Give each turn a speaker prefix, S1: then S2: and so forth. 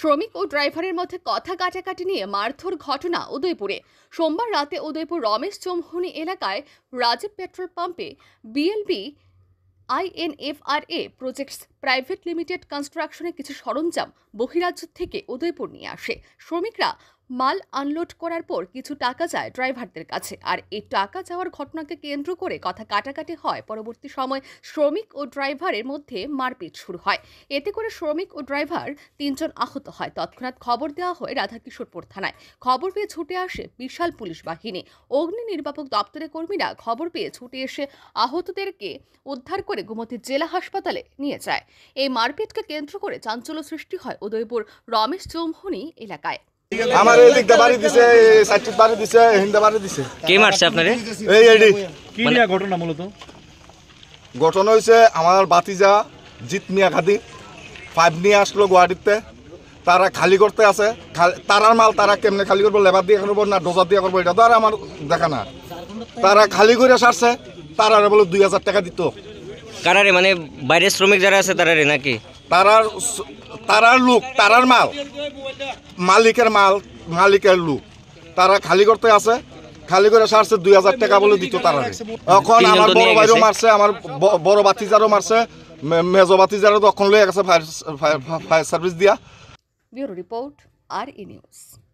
S1: শ্রমিক ও ড্রাইভারের মধ্যে কথা কাটাকাটি নিয়ে মারধর ঘটনা উদয়পুরে সোমবার রাতে উদয়পুর রমেশ চমহনি এলাকায় রাজীব পেট্রোল পাম্পে BLB INFRA projects private limited কনস্ট্রাকশনে কিছু সরঞ্জাম বহিরাজ্য থেকে উদয়পুর নিয়ে আসে শ্রমিকরা মাল আনলোড করার পর কিছু টাকা যায় ড্রাইভারদের কাছে আর এই টাকা যাওয়ার ঘটনাকে কেন্দ্র করে কথা কাটাকাটি হয় পরবর্তী সময় শ্রমিক ও ড্রাইভারের মধ্যে মারপিট শুরু হয় এতে করে শ্রমিক ও ড্রাইভার তিনজন আহত হয় তৎক্ষণাৎ খবর দেওয়া হয় রাধাকিশোরপুর থানায় খবর পেয়ে ছুটে আসে বিশাল পুলিশ বাহিনী অগ্নি নির্বাপক দপ্তরের কর্মীরা খবর পেয়ে ছুটে এসে আহতদেরকে উদ্ধার করে গোমতী জেলা হাসপাতালে নিয়ে যায় এই মারপিটকে কেন্দ্র করে চাঞ্চল্য সৃষ্টি হয় উদয়পুর রমেশ চৌমহনি এলাকায়
S2: আমার এদিকটা বাড়ি দিছে সাইটির দিছে হিন্দা বাড়ি দিছে কে মারছে আপনারে এই এডি কি নিয়ে ঘটনা মূলত ঘটনা হয়েছে আমার বাতিজা জিত মিয়া ফাইভ নিয়ে আসলো গুয়াহাটিতে তারা খালি করতে আছে তারার মাল তারা কেমনে খালি করবো লেবার দিয়ে করবো না ডোজার দিয়ে করবো এটা তো আর আমার দেখা না তারা খালি করে সারছে তারা বলে দুই হাজার টাকা দিত কারারে মানে বাইরের শ্রমিক যারা আছে তারারে নাকি তারার তারার লোক তারার মাল মালিকের মাল মালিকের লোক তারা খালি করতে আছে খালি করে সারছে দুই হাজার টাকা বলে দিত তারা এখন আমার বড় ভাইরও মারছে আমার বড় বাতিজারও মারছে মেজো বাতিজারও তখন লয়ে গেছে ফায়ার সার্ভিস দিয়া
S1: ব্যুরো রিপোর্ট আর ই নিউজ